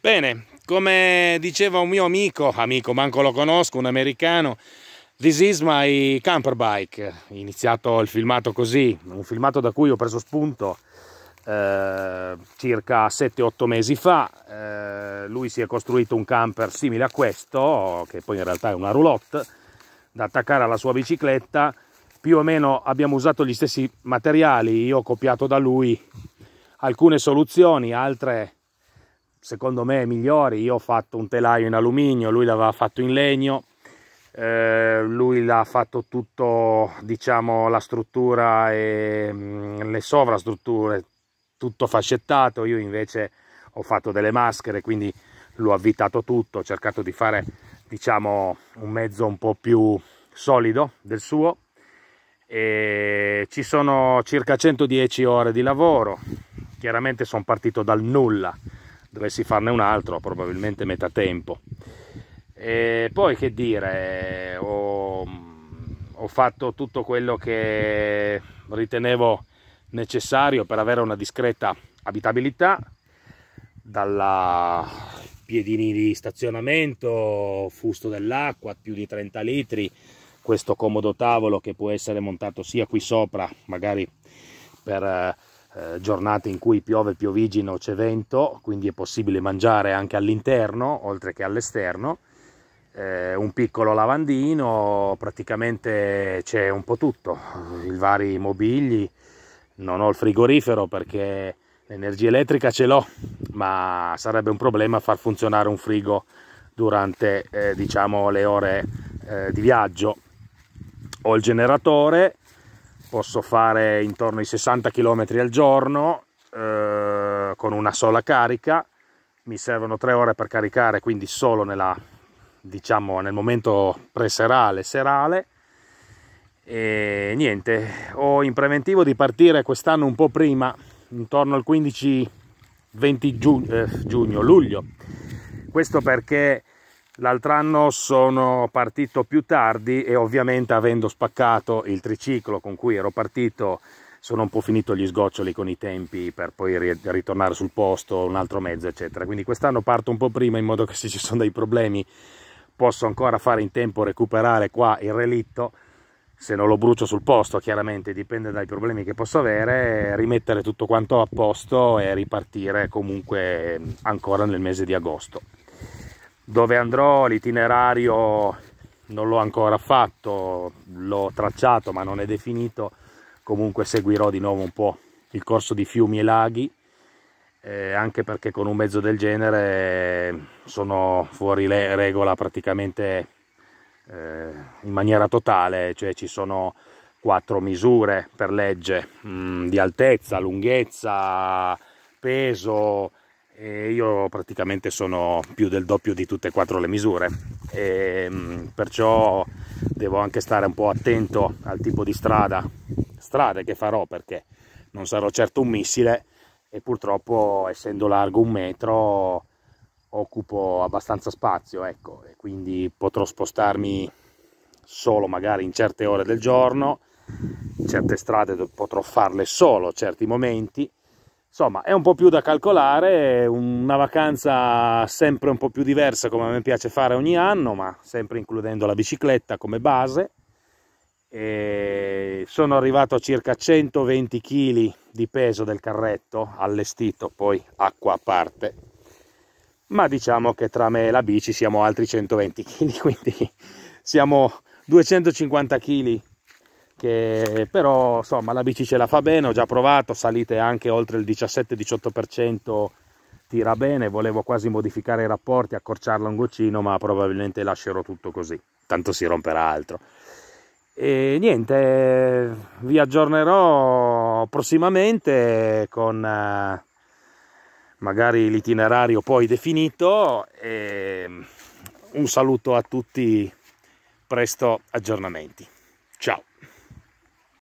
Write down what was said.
Bene, come diceva un mio amico, amico manco lo conosco, un americano, This is my camper bike. Iniziato il filmato così, un filmato da cui ho preso spunto eh, circa 7-8 mesi fa. Eh, lui si è costruito un camper simile a questo, che poi in realtà è una roulotte, da attaccare alla sua bicicletta. Più o meno abbiamo usato gli stessi materiali, io ho copiato da lui alcune soluzioni, altre secondo me migliori. Io ho fatto un telaio in alluminio, lui l'aveva fatto in legno, eh, lui l'ha fatto tutto, diciamo, la struttura e mm, le sovrastrutture, tutto fascettato. Io invece ho fatto delle maschere, quindi l'ho avvitato tutto, ho cercato di fare, diciamo, un mezzo un po' più solido del suo. E ci sono circa 110 ore di lavoro chiaramente sono partito dal nulla dovessi farne un altro probabilmente metà tempo e poi che dire ho, ho fatto tutto quello che ritenevo necessario per avere una discreta abitabilità dalla piedini di stazionamento, fusto dell'acqua, più di 30 litri, questo comodo tavolo che può essere montato sia qui sopra, magari per eh, eh, giornate in cui piove, piovigino, c'è vento, quindi è possibile mangiare anche all'interno oltre che all'esterno. Eh, un piccolo lavandino, praticamente c'è un po' tutto, i vari mobili, non ho il frigorifero perché l'energia elettrica ce l'ho, ma sarebbe un problema far funzionare un frigo durante eh, diciamo, le ore eh, di viaggio. Ho il generatore, posso fare intorno ai 60 km al giorno eh, con una sola carica mi servono tre ore per caricare quindi solo nella, diciamo, nel momento preserale serale e niente ho in preventivo di partire quest'anno un po' prima intorno al 15 20 giugno, eh, giugno luglio questo perché L'altro anno sono partito più tardi e ovviamente avendo spaccato il triciclo con cui ero partito sono un po' finito gli sgoccioli con i tempi per poi ritornare sul posto, un altro mezzo eccetera. Quindi quest'anno parto un po' prima in modo che se ci sono dei problemi posso ancora fare in tempo recuperare qua il relitto se non lo brucio sul posto chiaramente dipende dai problemi che posso avere rimettere tutto quanto a posto e ripartire comunque ancora nel mese di agosto dove andrò l'itinerario non l'ho ancora fatto l'ho tracciato ma non è definito comunque seguirò di nuovo un po' il corso di fiumi e laghi eh, anche perché con un mezzo del genere eh, sono fuori regola praticamente eh, in maniera totale cioè ci sono quattro misure per legge mh, mm, di altezza lunghezza peso e io praticamente sono più del doppio di tutte e quattro le misure e, ehm, perciò devo anche stare un po' attento al tipo di strada strade che farò perché non sarò certo un missile e purtroppo essendo largo un metro occupo abbastanza spazio ecco e quindi potrò spostarmi solo magari in certe ore del giorno certe strade potrò farle solo certi momenti Insomma, è un po' più da calcolare, una vacanza sempre un po' più diversa come a me piace fare ogni anno, ma sempre includendo la bicicletta come base. E sono arrivato a circa 120 kg di peso del carretto, allestito poi acqua a parte, ma diciamo che tra me e la bici siamo altri 120 kg, quindi siamo 250 kg che però insomma la bici ce la fa bene, ho già provato, salite anche oltre il 17-18% tira bene, volevo quasi modificare i rapporti, accorciarla un goccino, ma probabilmente lascerò tutto così, tanto si romperà altro. E niente, vi aggiornerò prossimamente con eh, magari l'itinerario poi definito e un saluto a tutti, presto aggiornamenti. Ciao!